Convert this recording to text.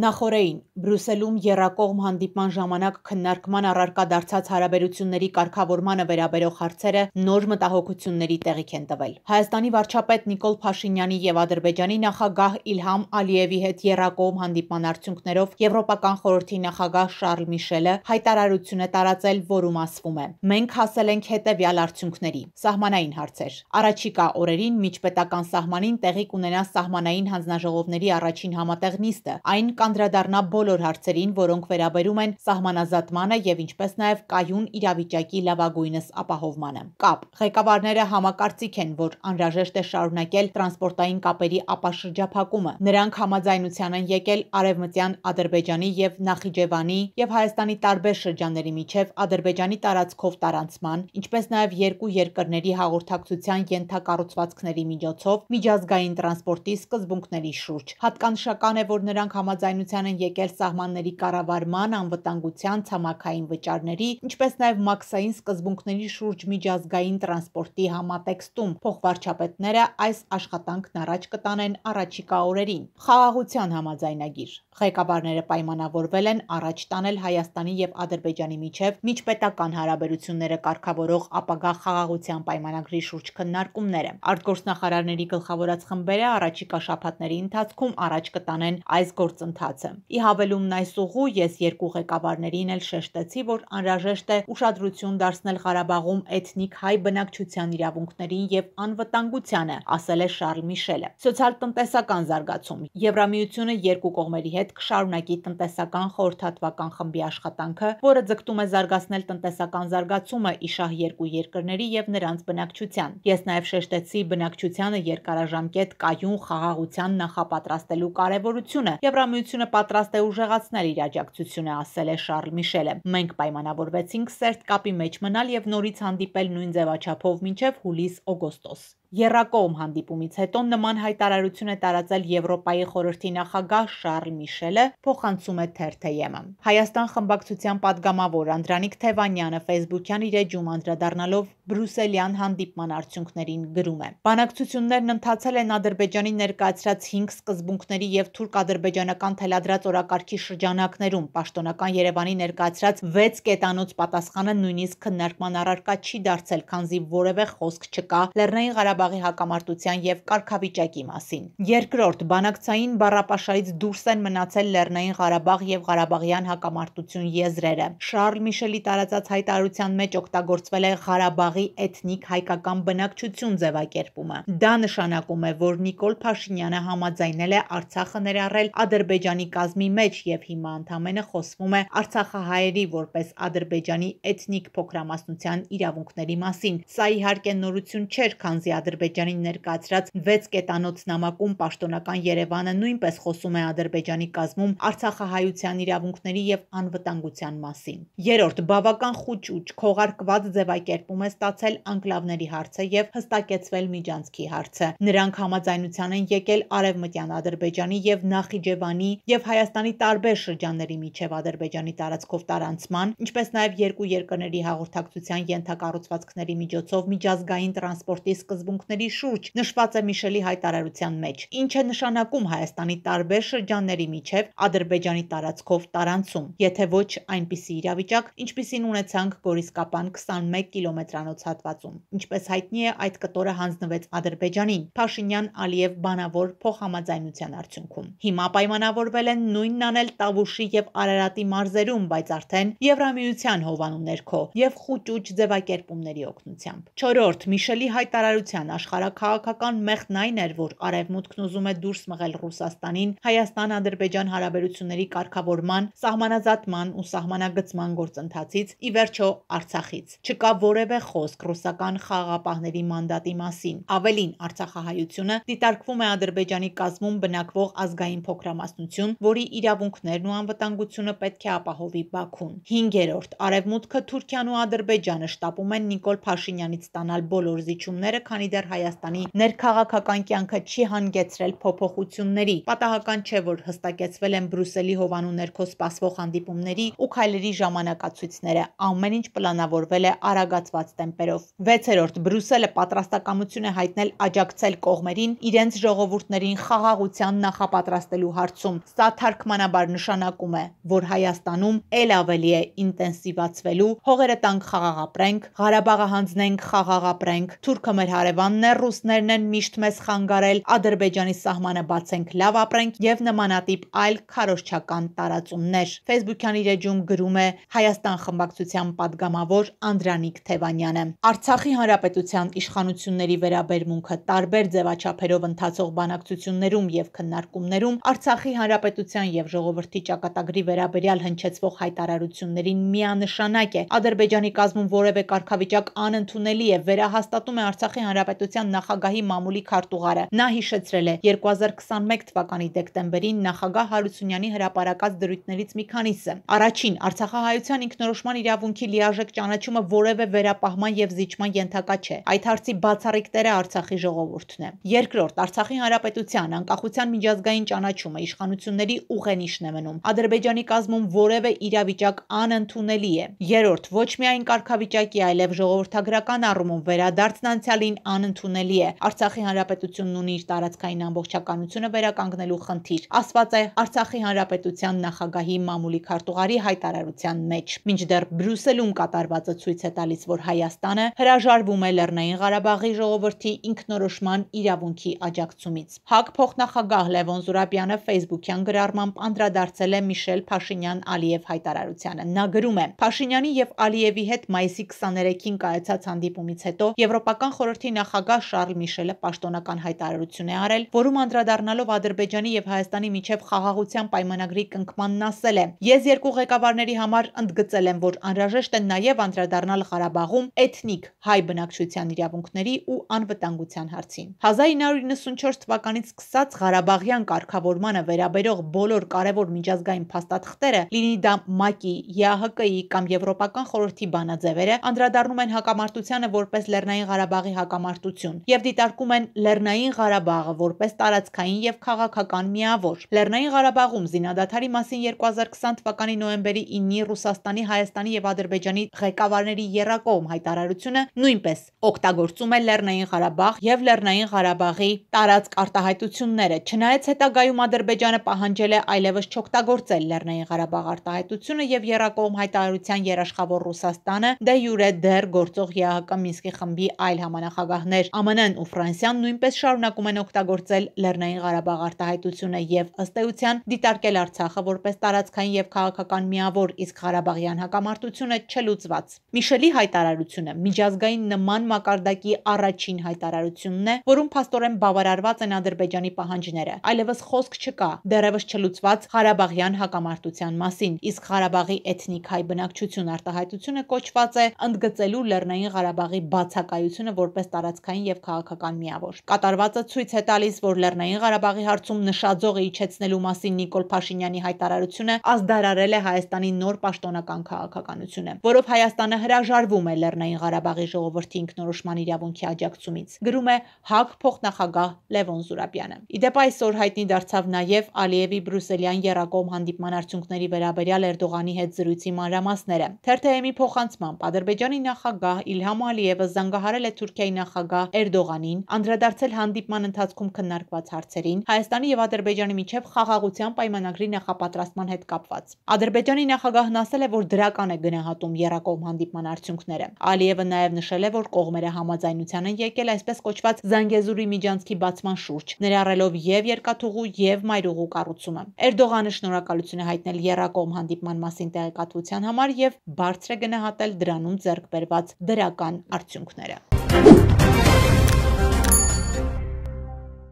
Նախորդին Բրյուսելում եռակողմ հանդիպման ժամանակ քննարկման առարկա դարձած հարաբերությունների կարգավորմանը վերաբերող հարցերը նոր մտահոգությունների տեղիք են տվել։ Հայաստանի վարչապետ Նիկոլ Փաշինյանի և Ադրբեջանի նախագահ Իլհամ Ալիևի հետ եռակողմ հանդիպման արդյունքներով Եվրոպական խորհրդի նախագահ Շարլ Միշելը հայտարարություն է տարածել, որում ասվում է. «Մենք հասել ենք հետևյալ արդյունքների. Սահմանային հարցեր. Առաջիկա օրերին միջպետական սահմանին տեղի կունենա սահմանային հանձնաժողովների առաջին համատեղ նիստը, այն կանոնավոր կանդրադառնա բոլոր հարցերին, որոնք վերաբերում են սահմանազատմանը և ինչպես նաև կայուն իրավիճակի լավագույնս ապահովմանը։ ԿԱԲ ղեկավարները համակարծիք են, որ անհրաժեշտ է շարունակել տրանսպորտային կապերի ապաշրջափակումը։ Նրանք համաձայնության են եկել Արևմտյան Ադրբեջանի և Նախիջևանի և Հայաստանի տարբեր շրջանների միջև Ադրբեջանի տարածքով տարանցման, ինչպես նաև երկու երկրների հաղորդակցության ենթակառուցվածքների միջոցով միջազգային տրանսպորտի սկզբունքների շուրջ։ Հատկանշական է, որ նրանք համաձայնության միանության են եկել սահմանների կառավարման, անվտանգության, ցամաքային վճարների, ինչպես նաև մաքսային սկզբունքների շուրջ միջազգային տրանսպորտի համատեքստում։ Փոխվարչապետները այս աշխատանքն առաջ կտանեն առաջիկա օրերին։ Խաղաղության համաձայնագիր։ Ղեկավարները պայմանավորվել են առաջ տանել Հայաստանի եւ Ադրբեջանի միջև միջպետական հարաբերությունները կարգավորող ապագա խաղաղության պայմանագրի շուրջ քննարկումները։ Արտգործնախարարների գլխավորած խմբերը առաջիկա շաբաթների ընթացքում առաջ կտանեն այս գործընթացը կասկածը։ Ի հավելումն այս ուղու ես երկու ղեկավարներին էլ շեշտեցի, որ անհրաժեշտ է ուշադրություն դարձնել Ղարաբաղում էթնիկ հայ բնակչության իրավունքներին եւ անվտանգությանը, ասել է Շարլ Միշելը։ Սոցիալ-տնտեսական զարգացում։ Եվրամիությունը երկու կողմերի հետ կշարունակի տնտեսական խորհրդատվական խմբի աշխատանքը, որը ձգտում է զարգացնել տնտեսական զարգացումը իշահ երկու երկրների եւ նրանց բնակչության։ Ես նաեւ շեշտեցի բնակչությանը երկարաժամկետ կայուն խաղաղության նախապատրաստելու կարեւորությունը։ Եվրամիությունը Հանրապետությունը պատրաստ է ուժեղացնել իր աջակցությունը, ասել է Շարլ Միշելը։ Մենք պայմանավորվեցինք սերտ կապի մեջ մնալ եւ նորից հանդիպել նույն ձևաչափով մինչեւ հուլիս-օգոստոս։ Եռակողմ հանդիպումից հետո նման հայտարարություն է տարածել Եվրոպայի խորհրդի նախագահ Շարլ Միշելը, փոխանցում է թերթը.ԵՄ-ը։ Հայաստան խմբակցության պատգամավոր Անդրանիկ Թևանյանը Facebook-յան իր էջում անդրադառնալով բրուսելյան հանդիպման արդյունքներին գրում է. «Բանակցություններն ընթացել են Ադրբեջանի ներկայացրած հինգ սկզբունքների և թուրք-ադրբեջանական թելադրած օրակարգի շրջանակներում, պաշտոնական Երևանի ներկայացրած վեց կետանոց պատասխանը նույնիսկ քննարկման առարկա չի դարձել, քանզի որևէ խոսք չկա Լեռնային Ղարաբաղի Ղարաբաղի հակամարտության եւ կարգավիճակի մասին։ Երկրորդ՝ բանակցային բառապաշարից դուրս են մնացել Լեռնային Ղարաբաղ եւ Ղարաբաղյան հակամարտություն եզրերը։ Շարլ Միշելի տարածած հայտարարության մեջ օգտագործվել է Ղարաբաղի էթնիկ հայկական բնակչություն ձևակերպումը։ Դա նշանակում է, որ Նիկոլ Փաշինյանը համաձայնել է Արցախը ներառել Ադրբեջանի կազմի մեջ եւ հիմա ընդամենը խոսվում է Արցախահայերի որպես Ադրբեջանի էթնիկ փոքրամասնության իրավունքների մասին։ Սա իհարկե նորություն չէր, քանզի Ադրբեջանը Ադրբեջանի ներկայացրած 6 կետանոց նամակում պաշտոնական Երևանը նույնպես խոսում է Ադրբեջանի կազմում արցախահայության իրավունքների եւ անվտանգության մասին։ Երրորդ, բավական խուճուճ քողարկված ձևակերպում է ստացել անկլավների հարցը եւ հստակեցվել Միջանցքի հարցը։ Նրանք համաձայնության են եկել Արևմտյան Ադրբեջանի եւ Նախիջևանի եւ Հայաստանի տարբեր շրջանների միջև Ադրբեջանի տարածքով տարանցման, ինչպես նաեւ երկու երկրների հաղորդակցության ենթակառուցվածքների միջոցով միջազգային տրանսպորտի սկզբունք իրավունքների շուրջ նշված է Միշելի հայտարարության մեջ, ինչը նշանակում Հայաստանի տարբեր շրջանների միջև Ադրբեջանի տարածքով տարանցում, եթե ոչ այնպիսի իրավիճակ, ինչպիսին ունեցանք Գորիսկապան 21 կիլոմետրանոց հատվածում։ Ինչպես հայտնի է, այդ կտորը հանձնվեց Ադրբեջանին Փաշինյան-Ալիև բանավոր փոխհամաձայնության արդյունքում։ Հիմա պայմանավորվել են նույնն անել Տավուշի եւ Արարատի մարզերում, բայց արդեն Եվրամիության հովանու ներքո եւ խոճուճ ձևակերպումների օգնությամբ։ 4-րդ Միշելի հայտարարության Հայաստան աշխարհաքաղաքական մեղքն այն էր, որ Արևմուտքն ուզում է դուրս մղել Ռուսաստանին Հայաստան-Ադրբեջան հարաբերությունների կարգավորման, սահմանազատման ու սահմանագծման գործընթացից, ի վերջո Արցախից։ Չկա որևէ խոսք ռուսական խաղաղապահների մանդատի մասին։ Ավելին, Արցախահայությունը դիտարկվում է Ադրբեջանի կազմում բնակվող ազգային փոքրամասնություն, որի իրավունքներն ու անվտանգությունը պետք է ապահովի Բաքուն։ 5-րդ Արևմուտքը Թուրքիան ու Ադրբեջանը շտապում են Նիկոլ Փաշինյանից ստանալ բոլոր զիջումները, քանի դեռ Հայաստանի ներքաղաքական կյանքը չի հանգեցրել փոփոխությունների։ Պատահական չէ, որ հստակեցվել են Բրուսելի Հովանու ներքո սպասվող հանդիպումների ու քայլերի ժամանակացույցները։ Ամեն ինչ պլանավորվել է արագացված տեմպերով։ 6-րդ Բրուսելը պատրաստակամություն է հայտնել աջակցել կողմերին իրենց ժողովուրդներին խաղաղության նախապատրաստելու հարցում։ Սա թարգմանաբար նշանակում է, որ Հայաստանում ել ավելի է ինտենսիվացվելու հողերը տանք խաղաղապրենք, Ղարաբաղը հանձնենք խաղաղապրենք, Թուրքը մեր հարև Երևաններ ռուսներն են միշտ մեզ խանգարել, Ադրբեջանի սահմանը բացենք, լավ ապրենք եւ նմանատիպ այլ քարոզչական տարածումներ։ Facebook-յան իր էջում գրում է Հայաստան խմբակցության падգամավոր Անդրանիկ Թևանյանը։ Արցախի հանրապետության իշխանությունների վերաբերմունքը տարբեր ձևաչափերով ընթացող բանակցություններում եւ քննարկումներում Արցախի հանրապետության եւ ժողովրդի ճակատագրի վերաբերյալ հնչեցվող հայտարարություններին միանշանակ է։ Ադրբեջանի կազմում որևէ կարգավիճակ անընդունելի է, վերահաստատում է Արցախի հանրապետության հանրապետության նախագահի մամուլի քարտուղարը։ Նա հիշեցրել է 2021 թվականի դեկտեմբերին նախագահ Հարությունյանի հրապարակած դրույթներից մի քանիսը։ Առաջին Արցախահայության ինքնորոշման իրավունքի լիարժեք ճանաչումը որևէ վերապահման եւ զիջման ենթակա չէ։ Այդ հարցի բացառիկ տերը Արցախի ժողովուրդն է։ Երկրորդ Արցախի հանրապետության անկախության միջազգային ճանաչումը իշխանությունների ուղենիշն է մնում։ Ադրբեջանի կազմում որևէ իրավիճակ անընդունելի է։ Երրորդ ոչ միայն կարգավիճակի, այլև ժողովրդագրական առումով վերադարձն անցյալին ան անընդունելի է։ Արցախի հանրապետությունն ունի իր տարածքային ամբողջականությունը վերականգնելու խնդիր, ասված է Արցախի հանրապետության նախագահի մամուլի քարտուղարի հայտարարության մեջ։ Մինչդեռ Բրյուսելում կատարվածը ցույց է տալիս, որ Հայաստանը հրաժարվում է Լեռնային Ղարաբաղի ժողովրդի ինքնորոշման իրավունքի աջակցումից։ ՀԱԿ փոխնախագահ Լևոն Զուրաբյանը Facebook-յան գրառմամբ անդրադարձել է Միշել Փաշինյան-Ալիև հայտարարությանը։ Նա գրում է. Փաշինյանի եւ Ալիևի հետ մայիսի 23-ին կայացած հանդիպումից հետո Եվրոպական խորհրդի նախ նախագահ Շարլ Միշելը պաշտոնական հայտարարություն է արել, որում անդրադառնալով Ադրբեջանի եւ Հայաստանի միջև խաղաղության պայմանագրի կնքմանն ասել է. «Ես երկու ղեկավարների համար ընդգծել եմ, որ անհրաժեշտ է նաեւ անդրադառնալ Ղարաբաղում էթնիկ հայ բնակչության իրավունքների ու անվտանգության հարցին»։ 1994 թվականից սկսած Ղարաբաղյան կարգավորմանը վերաբերող բոլոր կարևոր միջազգային փաստաթղթերը, լինի դա ՄԱԿ-ի, ԵԱՀԿ-ի կամ Եվրոպական խորհրդի բանաձևերը, անդրադառնում են հակամարտությանը որպես Լեռնային Ղարաբաղի հակամարտ մարտություն եւ դիտարկում են Լեռնային Ղարաբաղը որպես տարածքային եւ քաղաքական միավոր։ Լեռնային Ղարաբաղում զինադադարի մասին 2020 թվականի նոյեմբերի 9-ի Ռուսաստանի, Հայաստանի եւ Ադրբեջանի ղեկավարների Եռակողմ հայտարարությունը նույնպես օգտագործում է Լեռնային Ղարաբաղ եւ Լեռնային Ղարաբաղի տարածք արտահայտությունները։ Չնայած հետագայում Ադրբեջանը պահանջել է այլևս չօգտագործել Լեռնային Ղարաբաղ արտահայտությունը եւ Եռակողմ հայտարարության երաշխավոր Ռուսաստանը դե յուրե դեռ գործող ԵԱՀԿ Մինսկի խմբի այլ համանախագահ սպահներ։ ԱՄՆ-ն ու Ֆրանսիան նույնպես շարունակում են օգտագործել Լեռնային Ղարաբաղ արտահայտությունը եւ ըստ էության դիտարկել Արցախը որպես տարածքային եւ քաղաքական միավոր, իսկ Ղարաբաղյան հակամարտությունը չլուծված։ Միշելի հայտարարությունը միջազգային նման մակարդակի առաջին հայտարարությունն է, որում փաստորեն բավարարված են Ադրբեջանի պահանջները։ Այլևս խոսք չկա դեռևս չլուծված Ղարաբաղյան հակամարտության մասին, իսկ Ղարաբաղի էթնիկ հայ բնակչություն արտահայտությունը կոչված է ընդգծելու Լեռնային Ղարաբաղի բացակայությունը որպես տարածք մարդկանցքային եւ քաղաքական միավոր։ Կատարվածը ցույց է տալիս, որ Լեռնային Ղարաբաղի հարցում նշաձողը իջեցնելու մասին Նիկոլ Փաշինյանի հայտարարությունը ազդարարել է Հայաստանի նոր պաշտոնական քաղաքականությունը, որով Հայաստանը հրաժարվում է Լեռնային Ղարաբաղի ժողովրդի ինքնորոշման իրավունքի աջակցումից։ Գրում է ՀԱԿ փոխնախագահ Լևոն Զուրաբյանը։ Իդեպ այսօր հայտնի դարձավ նաեւ Ալիևի բրուսելյան երակոմ հանդիպման արդյունքների վերաբերյալ Էրդողանի հետ զրույցի մանրամասները։ Թերթեմի փոխանցմամբ Ադրբեջանի նախագահ Իլհամ Ալիևը զանգահարել է Թուրքիայի նախագահ նախագահ Էրդողանին, անդրադարձել հանդիպման ընթացքում քննարկված հարցերին, Հայաստանի եւ Ադրբեջանի միջև խաղաղության պայմանագրի նախապատրաստման հետ կապված։ Ադրբեջանի նախագահն ասել է, որ դրական է գնահատում Երակոմ հանդիպման արդյունքները։ Ալիևը նաեւ նշել է, որ կողմերը համաձայնության են եկել այսպես կոչված Զանգեզուրի միջանցքի բացման շուրջ, ներառելով եւ երկաթուղու եւ մայրուղու կառուցումը։ Էրդողանը շնորհակալություն է հայտնել Երակոմ հանդիպման մասին տեղեկատվության համար եւ բարձր է գնահատել դրանում ձեռք բերված դրական արդյունքները։ あ